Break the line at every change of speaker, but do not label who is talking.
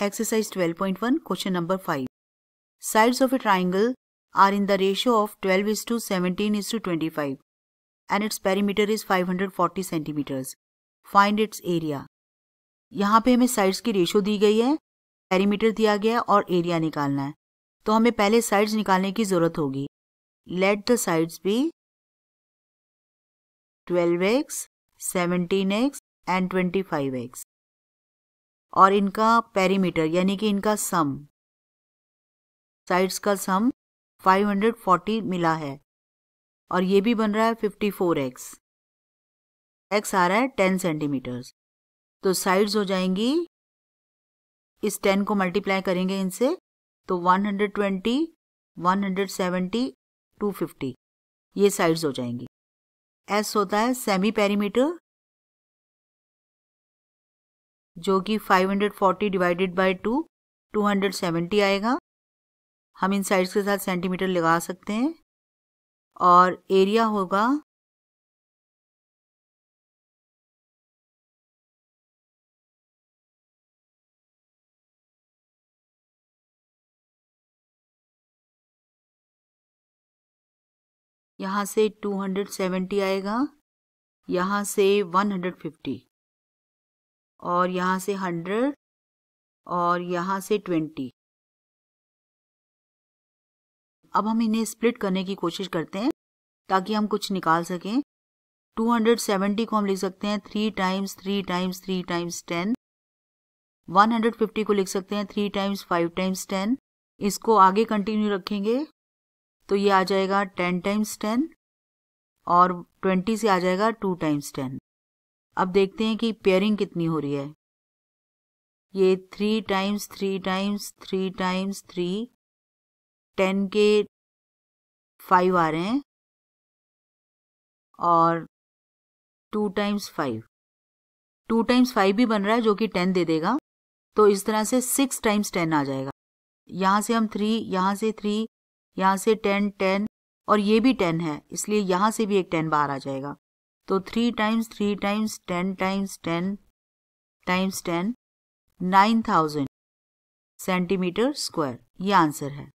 Exercise 12.1 question number 5. Sides of a triangle are in the ratio of 12 is to 17 is to 25 and its perimeter is 540 centimeters. Find its area. यहाँ पे हमें sides की ratio दी गई है perimeter दिया गया है और एरिया निकालना है तो हमें पहले साइड्स निकालने की ज़रूरत होगी let the sides be 12x, 17x and 25x. और इनका पेरीमीटर यानी कि इनका सम साइड्स का सम 540 मिला है और ये भी बन रहा है 54x x आ रहा है 10 सेंटीमीटर्स तो साइड्स हो जाएंगी इस 10 को मल्टीप्लाई करेंगे इनसे तो 120
170 250 ये साइड्स हो जाएंगी एस होता है सेमी पेरीमीटर जो
कि 540 डिवाइडेड बाय टू 270 आएगा हम इन
साइड्स के साथ सेंटीमीटर लगा सकते हैं और एरिया होगा यहाँ से 270 आएगा
यहाँ से 150 और यहाँ से हंड्रेड और यहाँ से ट्वेंटी अब हम इन्हें स्प्लिट करने की कोशिश करते हैं ताकि हम कुछ निकाल सकें 270 को हम लिख सकते हैं three times three times three times ten 150 को लिख सकते हैं three times five times ten इसको आगे कंटिन्यू रखेंगे तो ये आ जाएगा टेन टाइम्स टेन और ट्वेंटी से आ जाएगा टू टाइम्स टेन अब देखते हैं कि पेयरिंग कितनी हो रही है ये three times three times three times three ten के फाइव आ रहे हैं और two times five two times five भी बन रहा है जो कि टेन दे देगा तो इस तरह से सिक्स टाइम्स टेन आ जाएगा यहाँ से हम थ्री यहाँ से थ्री यहाँ से टेन टेन और ये भी टेन है इसलिए यहाँ से भी एक टेन बाहर आ जाएगा तो three times three times ten times ten times ten
nine thousand centimetre square ये आंसर है